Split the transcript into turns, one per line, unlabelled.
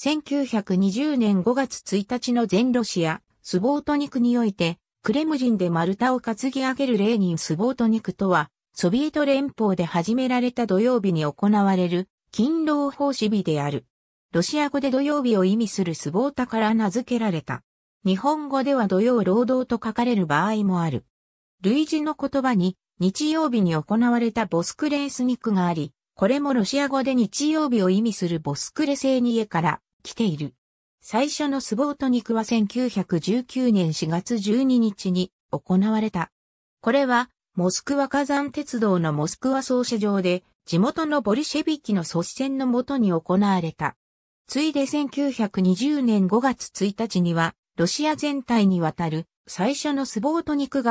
1920
年5月1日の全ロシア、スボートニクにおいて、クレムジンで丸太を担ぎ上げるレーニンスボートニクとは、ソビエト連邦で始められた土曜日に行われる、勤労奉仕日である。ロシア語で土曜日を意味するスボータから名付けられた。日本語では土曜労働と書かれる場合もある。類似の言葉に、日曜日に行われたボスクレースニクがあり、これもロシア語で日曜日を意味するボスクレセーニエから来ている。最初のスボート肉は1919年4月12日に行われた。これは、モスクワ火山鉄道のモスクワ総車場で、地元のボリシェビキの率先のもとに行われた。ついで1920年5月1日には、ロシア全体にわたる最初のスボート肉が